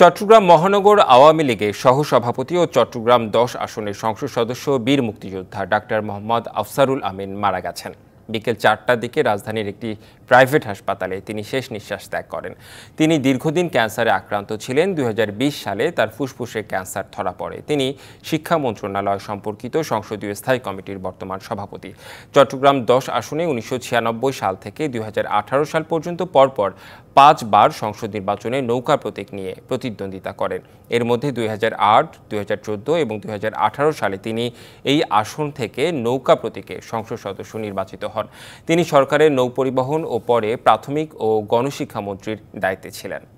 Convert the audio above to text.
চট্টগ্রাম মহানগর আওয়ামী লীগের সহসভাপতি ও চট্টগ্রাম দশ আসনের সংসদ সদস্য বীর মুক্তিযোদ্ধা ডাক্তার মোহাম্মদ আফসারুল আমিন মারা গেছেন বিকেল চারটার দিকে রাজধানীর একটি প্রাইভেট হাসপাতালে তিনি শেষ নিঃশ্বাস ত্যাগ করেন তিনি দীর্ঘদিন ক্যান্সারে আক্রান্ত ছিলেন দু সালে তার ফুসফুসে ক্যান্সার ধরা পড়ে তিনি শিক্ষা মন্ত্রণালয় সম্পর্কিত সংসদীয় স্থায়ী কমিটির বর্তমান সভাপতি চট্টগ্রাম দশ আসনে উনিশশো সাল থেকে দুই সাল পর্যন্ত পরপর পাঁচবার সংসদ নির্বাচনে নৌকা প্রতীক নিয়ে প্রতিদ্বন্দ্বিতা করেন এর মধ্যে দুই হাজার আট এবং দুই সালে তিনি এই আসন থেকে নৌকা প্রতীকে সংসদ সদস্য নির্বাচিত হন তিনি সরকারের নৌপরিবহন ও পরে প্রাথমিক ও গণশিক্ষামন্ত্রীর দায়িত্বে ছিলেন